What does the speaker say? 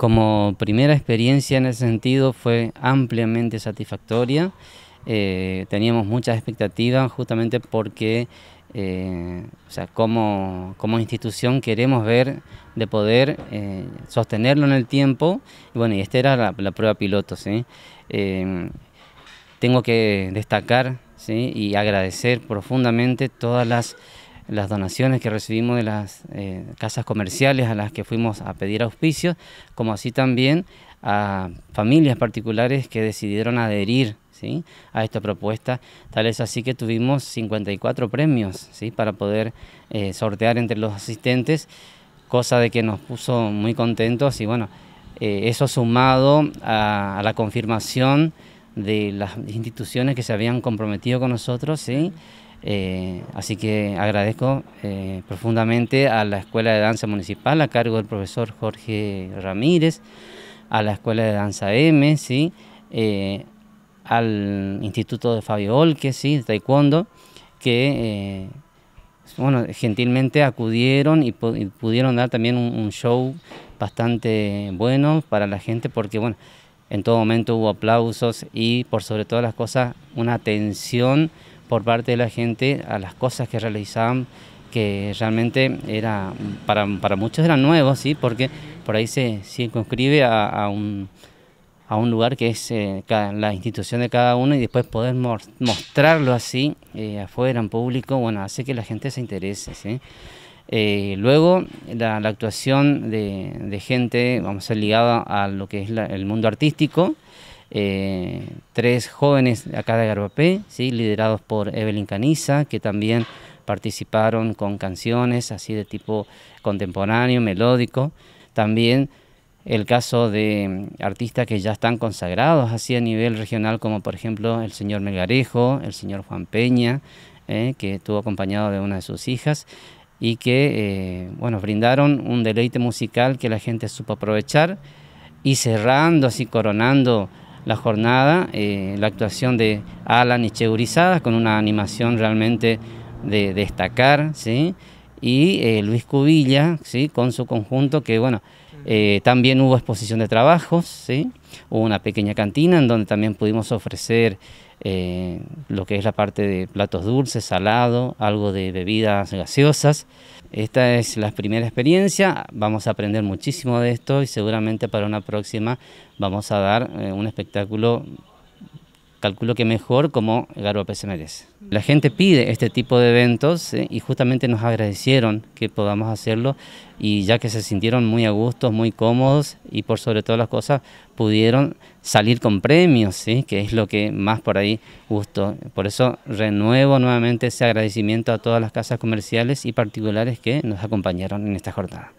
Como primera experiencia en ese sentido fue ampliamente satisfactoria. Eh, teníamos muchas expectativas justamente porque eh, o sea, como, institución queremos ver de poder eh, sostenerlo en el tiempo. Y bueno, y esta era la, prueba piloto. tengo que destacar y agradecer profundamente todas las las donaciones que recibimos de las eh, casas comerciales a las que fuimos a pedir auspicio... como así también a familias particulares que decidieron adherir ¿sí? a esta propuesta. Tal es así que tuvimos 54 premios ¿sí? para poder eh, sortear entre los asistentes, cosa de que nos puso muy contentos y bueno, eh, eso sumado a, a, la confirmación de las instituciones que se habían comprometido con nosotros, ¿sí? Eh, así que agradezco eh, profundamente a la Escuela de Danza Municipal a cargo del profesor Jorge Ramírez, a la Escuela de Danza M, ¿sí? Eh, al Instituto de Fabio Olque, ¿sí? de Taekwondo, que bueno, gentilmente acudieron y, pudieron dar también un, show bastante bueno para la gente porque bueno, en todo momento hubo aplausos y por sobre todas las cosas una atención por parte de la gente a las cosas que realizaban que realmente era para, para muchos eran nuevos, ¿sí? porque por ahí se circunscribe a, un, a un lugar que es eh, la institución de cada uno y después poder mostrarlo así eh, afuera, en público, bueno, hace que la gente se interese. Eh, luego, la, actuación de, de, gente, vamos a ser ligada a lo que es el mundo artístico, eh, tres jóvenes acá de Garbapé, ¿sí? liderados por Evelyn Caniza, que también participaron con canciones así de tipo contemporáneo, melódico. También el caso de mm, artistas que ya están consagrados así a nivel regional, como por ejemplo el señor Melgarejo, el señor Juan Peña, ¿eh? que estuvo acompañado de una de sus hijas y que eh, bueno, brindaron un deleite musical que la gente supo aprovechar y cerrando así, coronando la jornada, eh, la actuación de Alan y con una animación realmente de, destacar, ¿sí? y eh, Luis Cubilla ¿sí? con su conjunto que bueno, eh, también hubo exposición de trabajos, ¿sí? hubo una pequeña cantina en donde también pudimos ofrecer lo que es la parte de platos dulces, salado, algo de bebidas gaseosas. Esta es la primera experiencia, vamos a aprender muchísimo de esto y seguramente para una próxima vamos a dar eh, un espectáculo calculo que mejor como Garbo se merece. La gente pide este tipo de eventos eh, y justamente nos agradecieron que podamos hacerlo y ya que se sintieron muy a gusto, muy cómodos y por sobre todas las cosas pudieron salir con premios, que es lo que más por ahí gustó. Por eso renuevo nuevamente ese agradecimiento a todas las casas comerciales y particulares que nos acompañaron en esta jornada.